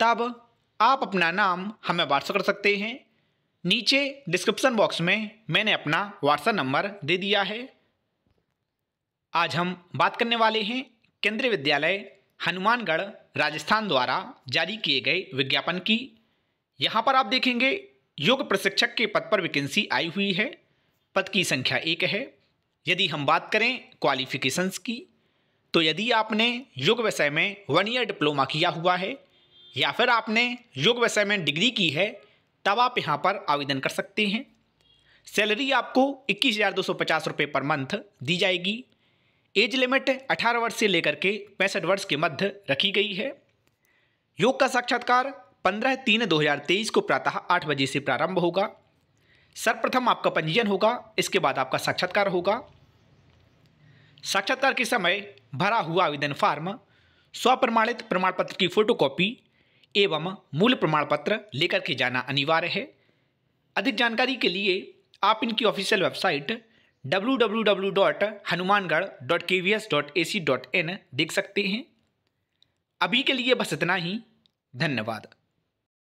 तब आप अपना नाम हमें व्हाट्सअप कर सकते हैं नीचे डिस्क्रिप्शन बॉक्स में मैंने अपना व्हाट्सएप नंबर दे दिया है आज हम बात करने वाले हैं केंद्रीय विद्यालय हनुमानगढ़ राजस्थान द्वारा जारी किए गए विज्ञापन की यहाँ पर आप देखेंगे योग प्रशिक्षक के पद पर वैकेंसी आई हुई है पद की संख्या एक है यदि हम बात करें क्वालिफिकेशंस की तो यदि आपने योग विषय में वन ईयर डिप्लोमा किया हुआ है या फिर आपने योग व्यवसाय में डिग्री की है तब आप यहाँ पर आवेदन कर सकते हैं सैलरी आपको इक्कीस हज़ार दो सौ पचास रुपये पर मंथ दी जाएगी एज लिमिट 18 वर्ष से लेकर के पैंसठ वर्ष के मध्य रखी गई है योग का साक्षात्कार 15 तीन 2023 को प्रातः आठ बजे से प्रारंभ होगा सर्वप्रथम आपका पंजीयन होगा इसके बाद आपका साक्षात्कार होगा साक्षात्कार के समय भरा हुआ आवेदन फार्म स्वप्रमाणित प्रमाण पत्र की फोटोकॉपी एवं मूल प्रमाण पत्र लेकर के जाना अनिवार्य है अधिक जानकारी के लिए आप इनकी ऑफिशियल वेबसाइट www.hanumangarh.kvs.ac.in देख सकते हैं अभी के लिए बस इतना ही धन्यवाद